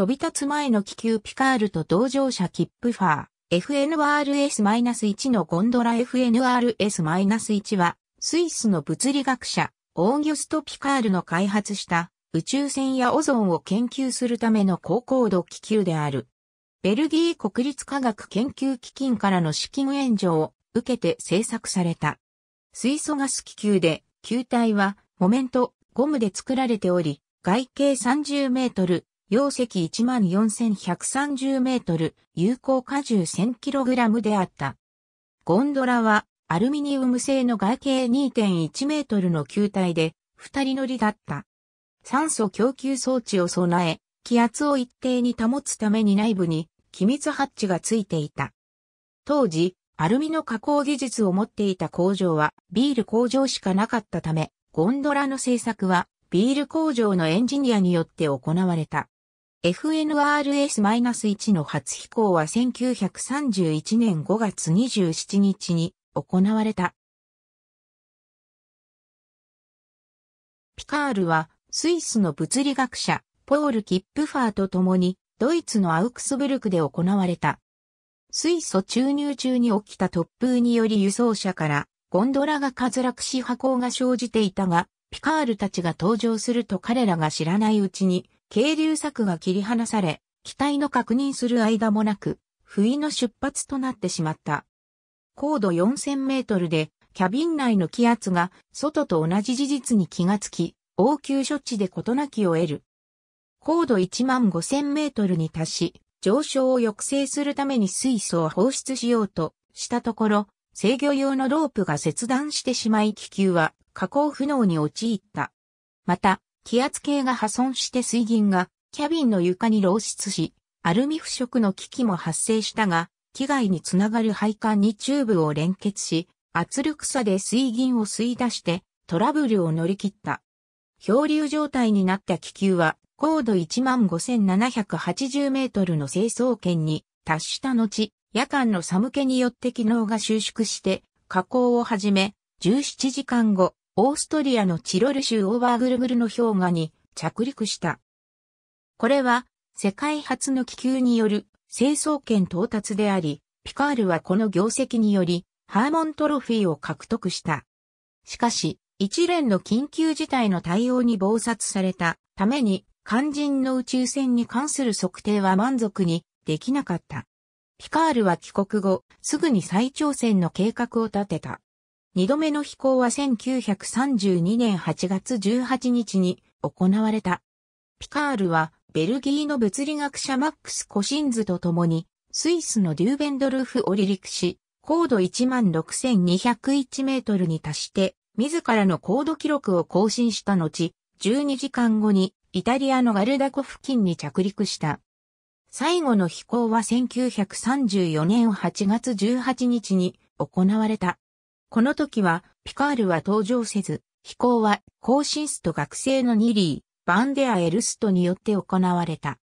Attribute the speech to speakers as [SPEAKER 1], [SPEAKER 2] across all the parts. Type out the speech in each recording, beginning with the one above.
[SPEAKER 1] 飛び立つ前の気球ピカールと同乗者キップファー、FNRS-1 のゴンドラ FNRS-1 は、スイスの物理学者、オーギュスト・ピカールの開発した宇宙船やオゾンを研究するための高高度気球である。ベルギー国立科学研究基金からの資金援助を受けて制作された。水素ガス気球で、球体は、モメント、ゴムで作られており、外径30メートル、容積14,130メートル、有効荷重1 0 0 0ラムであった。ゴンドラはアルミニウム製の外径2.1メートルの球体で二人乗りだった。酸素供給装置を備え、気圧を一定に保つために内部に機密ハッチがついていた。当時、アルミの加工技術を持っていた工場はビール工場しかなかったため、ゴンドラの製作はビール工場のエンジニアによって行われた。FNRS-1 の初飛行は1931年5月27日に行われた。ピカールはスイスの物理学者ポール・キップファーと共にドイツのアウクスブルクで行われた。水素注入中に起きた突風により輸送車からゴンドラが滑落し破行が生じていたが、ピカールたちが登場すると彼らが知らないうちに渓流柵が切り離され、機体の確認する間もなく、不意の出発となってしまった。高度4000メートルで、キャビン内の気圧が外と同じ事実に気がつき、応急処置で事なきを得る。高度1万5000メートルに達し、上昇を抑制するために水素を放出しようとしたところ、制御用のロープが切断してしまい気球は加工不能に陥った。また、気圧計が破損して水銀がキャビンの床に漏出し、アルミ腐食の危機も発生したが、機外につながる配管にチューブを連結し、圧力差で水銀を吸い出してトラブルを乗り切った。漂流状態になった気球は高度15,780メートルの成層圏に達した後、夜間の寒気によって機能が収縮して、加工を始め、17時間後、オーストリアのチロル州オーバーグルグルの氷河に着陸した。これは世界初の気球による成層圏到達であり、ピカールはこの業績によりハーモントロフィーを獲得した。しかし、一連の緊急事態の対応に謀殺されたために肝心の宇宙船に関する測定は満足にできなかった。ピカールは帰国後、すぐに再挑戦の計画を立てた。2度目の飛行は1932年8月18日に行われた。ピカールはベルギーの物理学者マックス・コシンズと共にスイスのデューベンドルフを離陸し、高度16,201メートルに達して自らの高度記録を更新した後、12時間後にイタリアのガルダコ付近に着陸した。最後の飛行は1934年8月18日に行われた。この時は、ピカールは登場せず、飛行は、高進スと学生のニリー、バンデア・エルストによって行われた。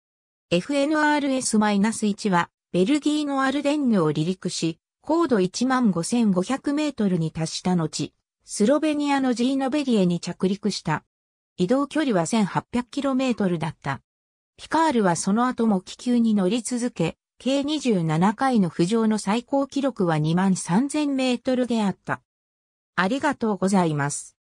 [SPEAKER 1] FNRS-1 は、ベルギーのアルデンヌを離陸し、高度15,500メートルに達した後、スロベニアのジーノベリエに着陸した。移動距離は1 8 0 0トルだった。ピカールはその後も気球に乗り続け、計27回の浮上の最高記録は2万3000メートルであった。ありがとうございます。